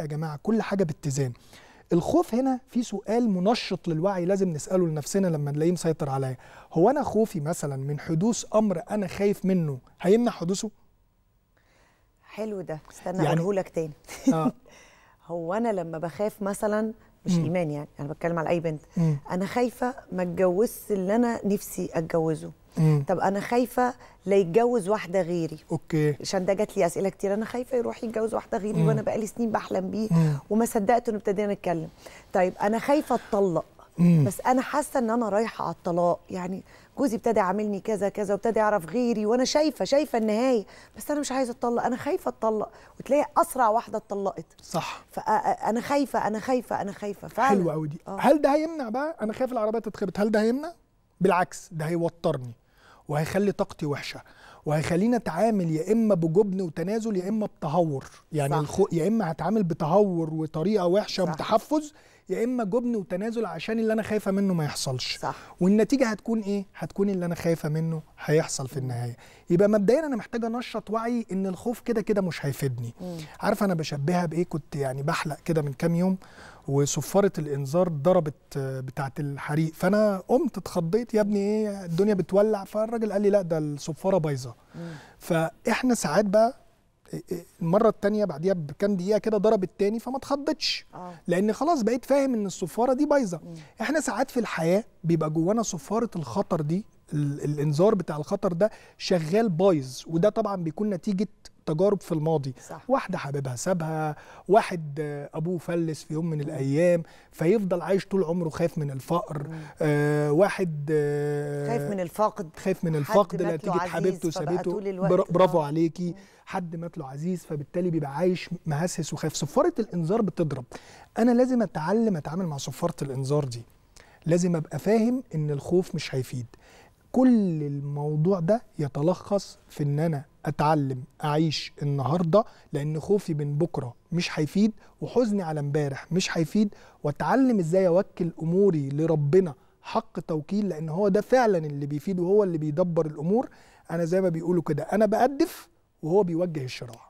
يا جماعه كل حاجه باتزان الخوف هنا في سؤال منشط للوعي لازم نساله لنفسنا لما نلاقيه مسيطر عليا هو انا خوفي مثلا من حدوث امر انا خايف منه هيمنع حدوثه حلو ده استنى يعني... اقوله لك تاني آه. هو انا لما بخاف مثلا مش م. ايمان يعني انا بتكلم على اي بنت م. انا خايفه ما اتجوزش اللي انا نفسي اتجوزه مم. طب انا خايفه لا يتجوز واحده غيري اوكي عشان ده جات لي اسئله كتير انا خايفه يروح يتجوز واحده غيري مم. وانا بقالي سنين بحلم بيه مم. وما صدقت انه ابتدينا نتكلم طيب انا خايفه اتطلق مم. بس انا حاسه ان انا رايحه على الطلاق يعني جوزي ابتدى عاملني كذا كذا وابتدى يعرف غيري وانا شايفه شايفه النهايه بس انا مش عايزه اتطلق انا خايفه اتطلق وتلاقي اسرع واحده اتطلقت صح فانا خايفه انا خايفه انا خايفه فعلا حلوه قوي دي آه. هل ده هيمنع بقى انا خايف العربيه تتخبط هل ده هيمنع بالعكس ده هيوترني وهيخلي طاقتي وحشه وهيخلينا اتعامل يا اما بجبن وتنازل يا اما بتهور يعني يا اما هتعامل بتهور وطريقه وحشه وتحفز يا اما جبن وتنازل عشان اللي انا خايفه منه ما يحصلش صح. والنتيجه هتكون ايه هتكون اللي انا خايفه منه هيحصل في النهايه يبقى مبدئيا انا محتاجه انشط وعي ان الخوف كده كده مش هيفيدني عارفه انا بشبهها بايه كنت يعني بحلق كده من كام يوم وصفاره الانذار ضربت آه، بتاعه الحريق فانا قمت اتخضيت يا ابني ايه الدنيا بتولع فالراجل قال لي لا ده الصفاره بايظه فاحنا ساعات بقى المره الثانيه بعديها بكام دقيقه كده ضرب التاني فما اتخضتش آه. لان خلاص بقيت فاهم ان الصفاره دي بايظه احنا ساعات في الحياه بيبقى جوانا صفاره الخطر دي الانذار بتاع الخطر ده شغال بايظ وده طبعا بيكون نتيجه تجارب في الماضي صح. واحده حبيبها سابها واحد ابوه فلس في يوم من الايام فيفضل عايش طول عمره خايف من الفقر آه واحد آه خايف من الفقد خايف من الفقد نتيجه حبيبته سابته برافو آه. عليكي حد مات له عزيز فبالتالي بيبقى عايش مهسس وخايف صفاره الانذار بتضرب انا لازم اتعلم اتعامل مع صفاره الانذار دي لازم ابقى فاهم ان الخوف مش هيفيد كل الموضوع ده يتلخص في ان انا اتعلم اعيش النهارده لان خوفي من بكره مش هيفيد وحزني على امبارح مش هيفيد واتعلم ازاي اوكل اموري لربنا حق توكيل لان هو ده فعلا اللي بيفيد وهو اللي بيدبر الامور انا زي ما بيقولوا كده انا بقدف وهو بيوجه الشراع